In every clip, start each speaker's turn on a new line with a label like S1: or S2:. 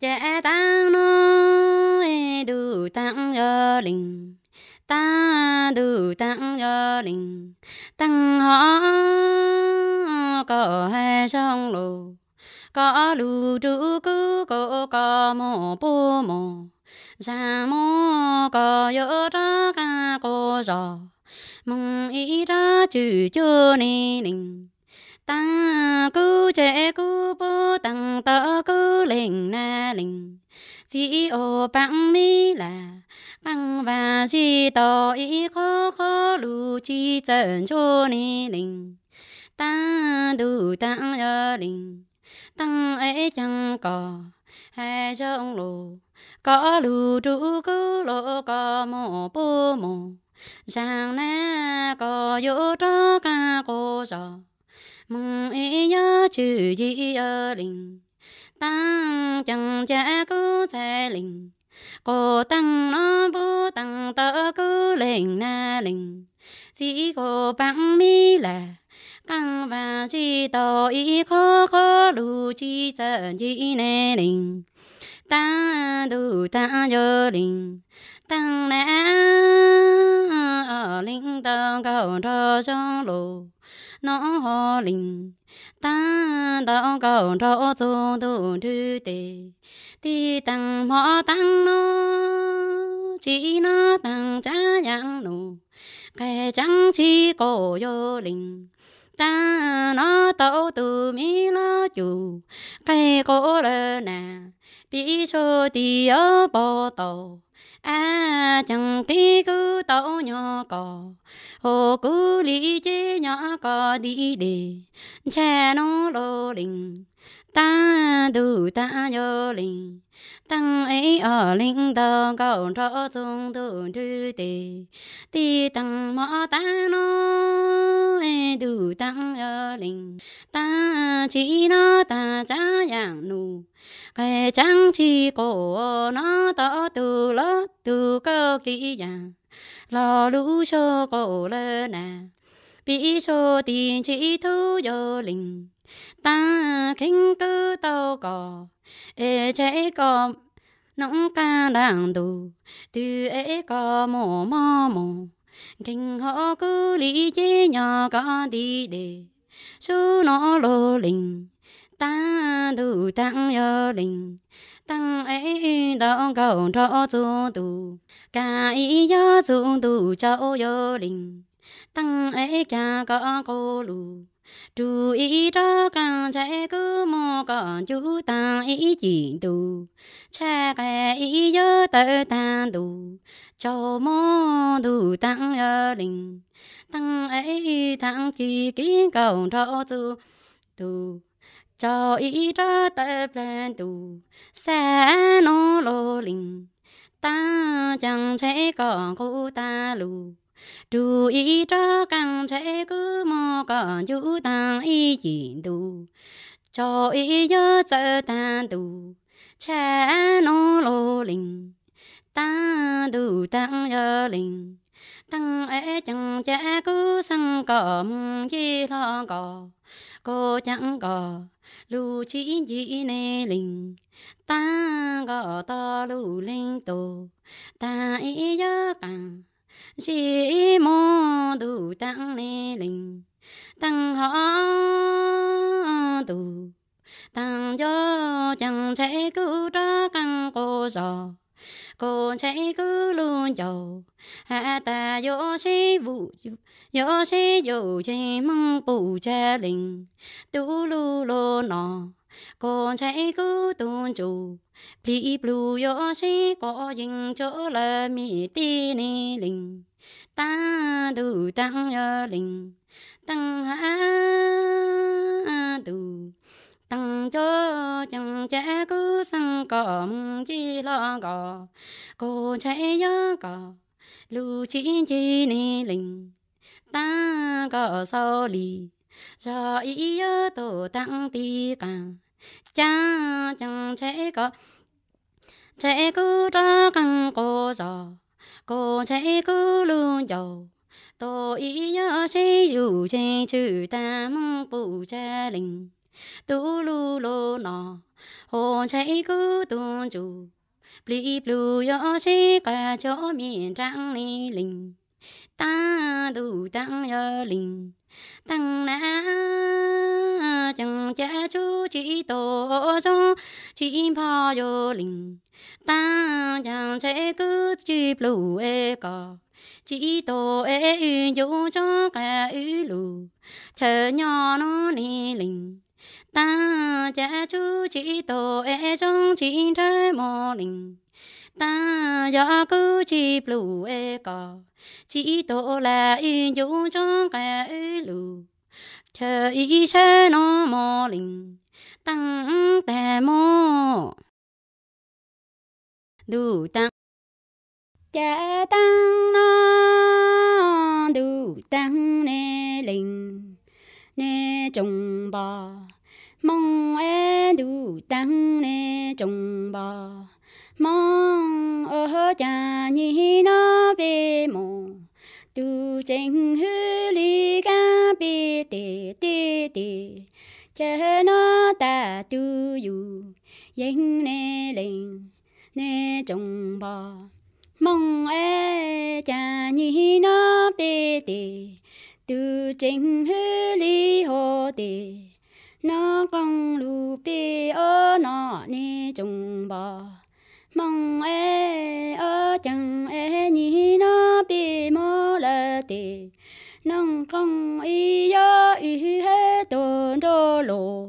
S1: chế tăng nó đủ tăng giờ linh ta đủ tăng giờ linh tăng họ có hai sông lô có lù trụ cứ có có mò bố mò ra mò có nhớ ra cô giò mong ý ra chữ chưa nên tăng cứ chế cứ bố tăng tớ cứ lình na lình chỉ ô bằng mi là bằng và chỉ tỏ ý khó khó lù chỉ chân cho ni lình tăng đủ tăng gia lình tăng ấy chẳng có hai trong lù có lù trụ cứ lộ có mồ bố mồ chẳng na có yếu đó ca cô rồi mong ý nhớ chữ gì ở linh, tăng chẳng cha cứ thế linh cô tăng nó bố tăng tớ cứ lệnh na linh chỉ cô bằng mi là căng và chỉ tổ ý khó khó đủ chỉ sợ chỉ nề linh ta đủ ta nhớ linh 当年阿领导搞土中路，农学当导搞土中土路的，地当么当咯，几那当家养奴，该讲起高邮林。ta nó tàu tu mi lo chủ cây cổ lơ nà bị cho tì ở bò tàu à chẳng tí cứ tàu nhỏ cò hồ cứ lý chế nhỏ cò đi đi che nó lô đình ta đủ ta nhớ linh tăng ấy ở linh tờ cầu trọ chung tự trư tề tì tăng mõ ta nó đủ tăng yo linh ta chỉ nó ta cha dạng nụ cái chẳng chỉ cổ nó tỏ từ lớp từ cơ kỹ dạng lo lũ cho cổ lên nè bị cho tiền chỉ thu yo linh ta kinh cứ tàu cò ê chế cò nóng ca đàng đủ từ ê cò mồ mò mồ kinh họ cứ lý chế nhỏ có đi để su nó lô linh ta đủ tăng yo linh tăng ấy đạo cầu cho chú đủ cả ý yo chú đủ cho yo linh tăng ấy cha có cô lù chú ý cho con chạy cứ mò con chú ta ý chỉ tu cha kẻ ý nhớ tới ta tu cho mò tu tăng nhớ linh tăng ấy tăng chỉ kiến cầu cho tu tu cho ý cho tới plan tu xa nó lô linh ta chẳng thể con cô ta lù chú ý cho càng trẻ cứ mò còn chú tăng ý chín tu cho ý nhớ chờ tan tu cha nó lô linh ta tu tăng nhớ linh tăng ấy chẳng cha cứ sang cỏ chi lo cỏ cô chẳng cỏ lù chỉ chỉ nê linh ta gõ to lù linh tổ ta ý nhớ càng chỉ mô đủ tăng lê linh tăng họ đủ tăng cho chẳng chạy cứ ra căng cô giò cô chạy cứ luôn giàu hạ ta vô sĩ vụ vô sĩ vô chỉ mong bù cha linh tu lu lô nọ con chạy cứ tuôn chủ pli plu yo shi có dinh chỗ là mi ti ni linh ta đủ tăng yo linh tăng hạ đủ tăng cho chẳng trẻ cứ sang cỏ chỉ lo cỏ cô chạy yo cỏ lu chỉ chỉ ni linh ta cỏ sau lì giờ ý tổ tăng ti cả cha chẳng chế có chế cứ ra căng cô giờ cô chế cứ luôn dầu tổ ý nhớ chế dù che chữ ta mong phụ cha linh tu lu lô nọ hồ chế cứ tuôn chủ bli blu yo chế cả cho miền trăng ni linh 大路当要灵，大南江界出几多种奇葩药灵。大江在个几路会高，几多会遇有中个雨路，吃药拢要灵。大界出几多种奇珍魔灵。ta gió cứ chỉ blue e cò chỉ tổ là in dụ trong cái lù chờ ý sẽ nó mò linh tăng tè mò
S2: đủ tăng cha tăng nó đủ tăng nè linh nè trùng bò mong e đủ tăng nè trùng bò mong cho cha nhi nó về mồ tu chỉnh hư lý ca bi tê tê tê cha nó ta tu dù yên nê linh nê trùng bò mong e cha nhi nó bê tê tu chỉnh hư lý hồ tê nó con lù bê ô nó nê trùng bò mong e chẳng e nhị na bi mô lê tì nâng công y yo y hê tôn đô lô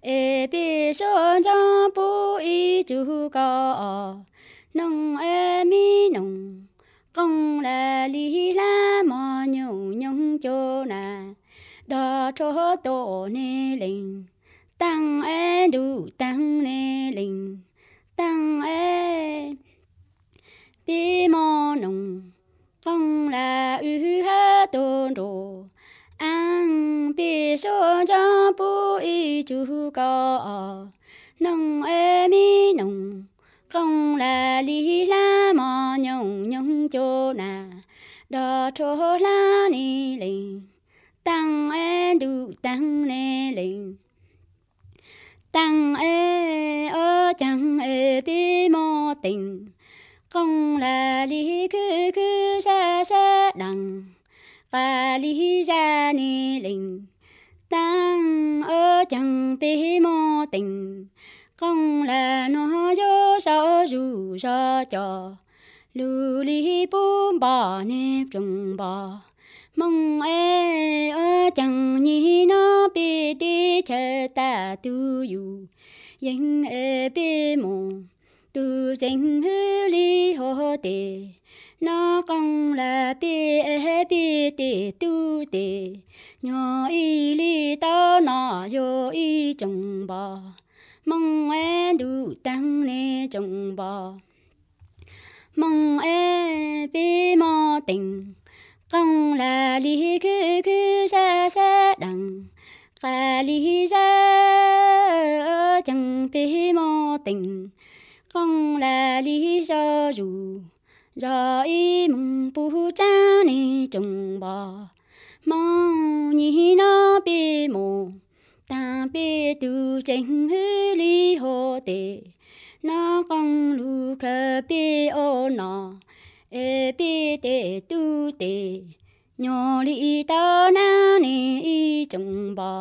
S2: e bi sơn trang bù y chú có nâng e mi nông công là lý la mò nhung nhung chô na đo cho tổ nê linh tăng e đủ tăng nê linh tăng chú có nông em mi nông công là lý la mò nhung nhung chỗ nà đò chỗ la ni linh tăng em đủ tăng nê linh tăng ê ơ chẳng ê bi mô tình công là lý cứ cứ xa xa đằng và lý lu li bum ba ne trung ba mong e ở chẳng nhi nó bị đi chờ ta tu yu yên e bị mong tu chính hư li hồ tề nó công là bi e bi tề tu tề nhỏ y li tao nọ yo y chung ba mong e du tăng ne chung ba mong e bi mo tình công là li cứ cứ xa xa đằng cả li ra chẳng bi mo tình công là li do dù do y mong bu cha ni chung bò mong nhị nó bi mồ ta bi tu chánh hư li hồ tề na con lu kha ti ô nọ e ti te tu te nhỏ li ta na ni chung bò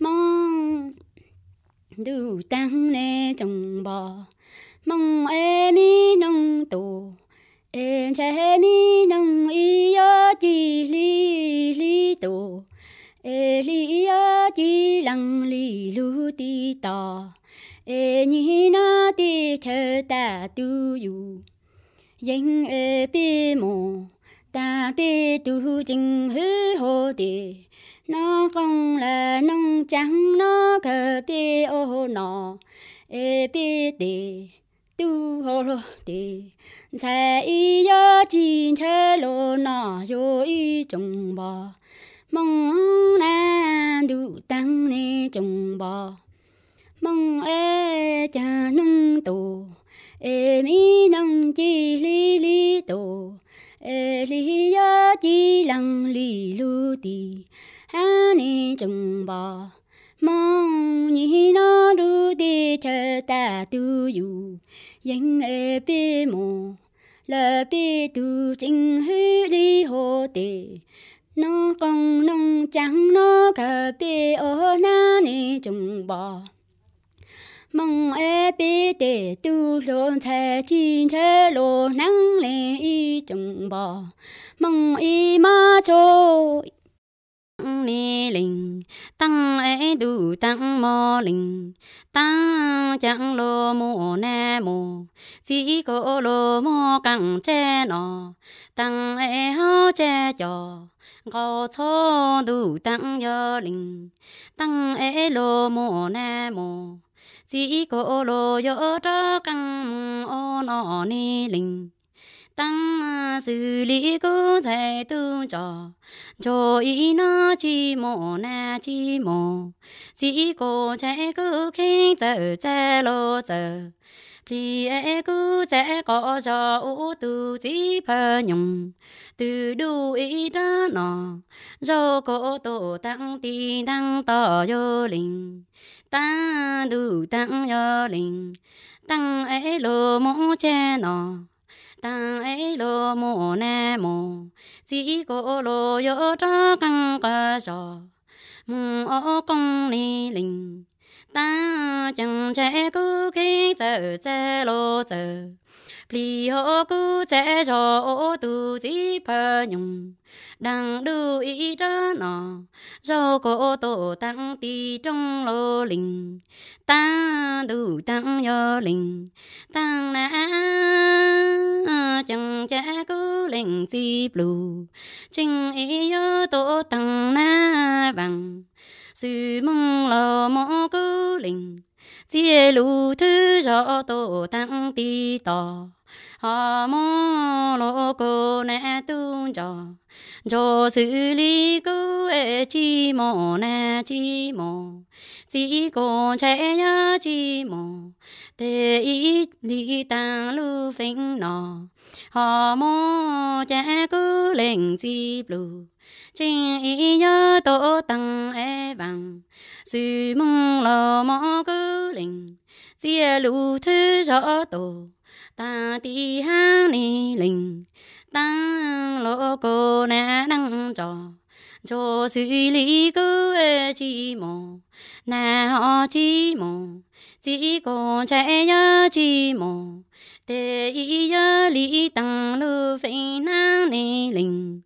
S2: mong du tăng nè chung bò mong e mi nông tu e che mi nông y yo chi li li tu e li a chi lăng li lu ti ta e ni na ti thơ ta tu yu yin e pi mo ta pi tu jing hư hồ ti nó không là nông trắng nó cờ pi ô nọ e pi ti tu hồ lô ti sai yo chi chê lo nọ yo y chung bò mong na đủ tăng nê chung bò mong ê cha nung tù ê mi nông chi li li tù ê li ya chi lăng li lu tì ha nê trùng bò mong nhị nó đủ tì chờ ta tu dù dân ê bê mồ là bê tu chính hư đi hồ tì nó con nông trắng nó cờ tê ở na ni chung bò mong e bê tê tu lô thè chín thè lô năng lê y chung bò mong y ma chô lê linh tăng ế
S1: đủ tăng mô linh tăng chẳng lô mô nè mô chỉ có lô mô cẳng che nọ tăng ế hó che cho có số đủ tăng nhớ linh tăng ế lô mô nè mô chỉ có lô nhớ trơ căng ô nọ ni linh 当手里个在东着，就一那寂寞难寂寞。几个亲哥跟着在老走，两个在高上屋都结朋友。独独一打闹，绕过多当的当到幺零，打路当幺零，当爱落，莫见闹。哎罗么奈么，只个罗有扎根个树，木哦公里林，但将结果看在路走。pli ho ku che cho ô tu chi pa nhung đang đu ý đó nọ do cổ tổ tăng ti trong lô linh ta đủ tăng yo linh tăng na chẳng cha cứ linh si plu trình ý yo tổ tăng na bằng sư mong lo mô cứ linh chia lũ thứ rõ tổ tăng ti tò họ mô lô cô nè tu trò cho xử lý cứ ê chi mô nè chi mô chỉ cô trẻ nhá chi mô tê ý lý tăng lưu phình nọ họ mô cha cứ lên di blue chỉ ý nhớ tổ tăng e bằng sư mong lo mô cứ lệnh chia lũ thứ rõ tổ ta ti ha ni linh tăng lô cô nè năng trò cho sự lý cứ e chi mồ nà họ chi mồ chỉ có trẻ nhớ chi mồ để ý lý tăng lô phê năng nê linh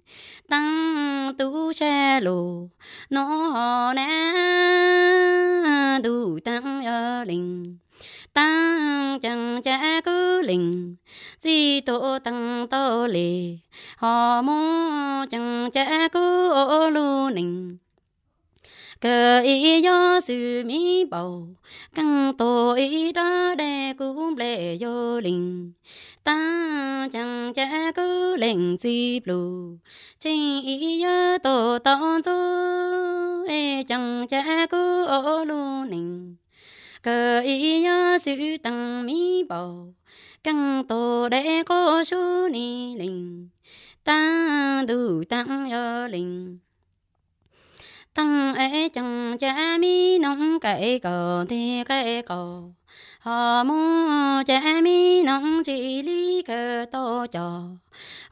S1: tăng tu cha lô nô hò nà tu tăng ở linh tăng chẳng cha cứ linh chỉ tổ tăng tô lì họ mô chẳng cha cứ ô lô ninh 哥一要是没宝，更多一打带箍来摇铃，当将姐哥领西流，姐一要到东哎将姐哥哦罗领，哥一要是等没宝，刚到来哥手里领，打赌打摇当哎，将姐妹能盖个的盖个，好么？姐妹能距离可多久？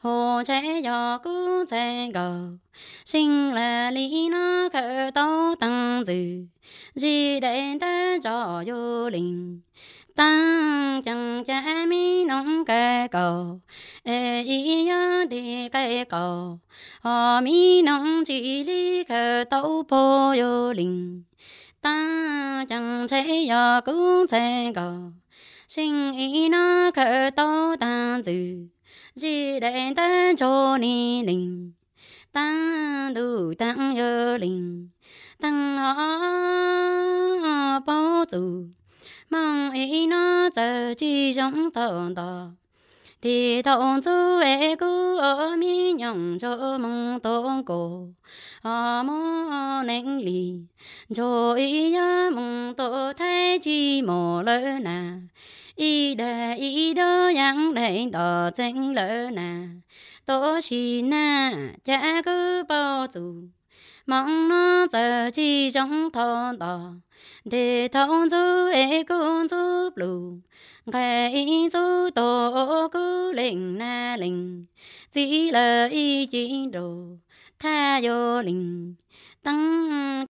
S1: 好在要过山沟，心来里那可都等住，一点点找有零。当真家米农改革，哎一样的改革，阿米农只离开都破有灵。当真财要工钱高，新一那可都当子，一等等着你灵，当路当有灵，当啊包租。梦里那座上乡的塔，低头只为故明娘做梦托过。阿能力里，一有梦多太寂寞了呢。一代一代眼泪多真了呢，多谢那一个宝座。忙了在街上讨打，低头走，挨棍走路，挨一棍打，我哭灵难灵，走了一千多，
S2: 他又灵，等。